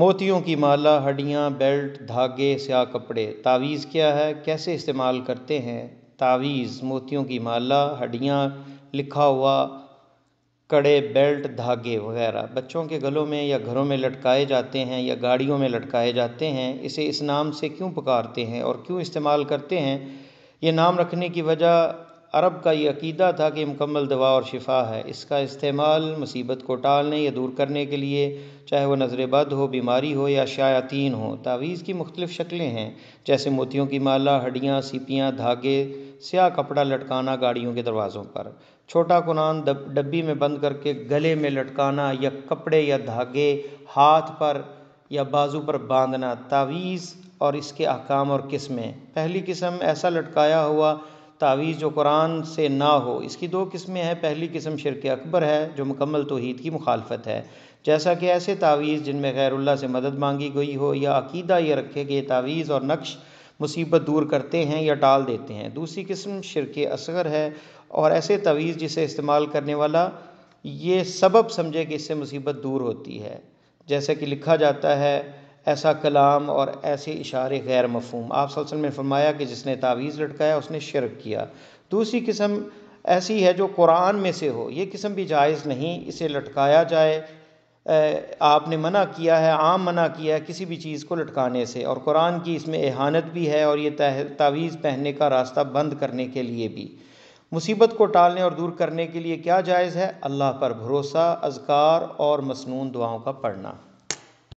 मोतियों की माला हड्डियाँ बेल्ट धागे स्या कपड़े तावीज़ क्या है कैसे इस्तेमाल करते हैं तावीज़ मोतियों की माला हड्डियाँ लिखा हुआ कड़े बेल्ट धागे वगैरह बच्चों के गलों में या घरों में लटकाए जाते हैं या गाड़ियों में लटकाए जाते हैं इसे इस नाम से क्यों पुकारते हैं और क्यों इस्तेमाल करते हैं ये नाम रखने की वजह अरब का ये अकीदा था कि मुकम्मल दवा और शिफा है इसका इस्तेमाल मुसीबत को टालने या दूर करने के लिए चाहे वह नज़र बद हो बीमारी हो या शायातीन हो तावीज़ की मुख्तलिफ़ शक्लें हैं जैसे मोतियों की माला हड्डियाँ सीपियाँ धागे स्याह कपड़ा लटकाना गाड़ियों के दरवाज़ों पर छोटा कुनान डब्बी में बंद करके गले में लटकाना या कपड़े या धागे हाथ पर या बाजू पर बांधना तावीज़ और इसके अहकाम और किस्में पहली किस्म ऐसा लटकाया हुआ तावीज़ कुरान से ना हो इसकी दो किस्में हैं पहली किस्म शिरक अकबर है जो मुकम्मल तोहद की मुखालफत है जैसा कि ऐसे तावीज़ जिनमें गैरुल्ला से मदद मांगी गई हो या अकीदा ये रखे कि तावीज़ और नक्श मुसीबत दूर करते हैं या टाल देते हैं दूसरी किस्म शिरक असगर है और ऐसे तवीज़ जिसे इस्तेमाल करने वाला ये सबब समझे कि इससे मुसीबत दूर होती है जैसे कि लिखा जाता है ऐसा कलाम और ऐसे इशारे गैर मफहूम आप सलसल में फरमाया कि जिसने तावीज़ लटकाया उसने शिरक किया दूसरी किस्म ऐसी है जो कुरान में से हो ये किस्म भी जायज़ नहीं इसे लटकाया जाए आपने मना किया है आम मना किया है किसी भी चीज़ को लटकाने से और कुरान की इसमें एहानत भी है और ये तावीज़ पहनने का रास्ता बंद करने के लिए भी मुसीबत को टालने और दूर करने के लिए क्या जायज़ है अल्लाह पर भरोसा अजकार और मसनून दुआओं का पढ़ना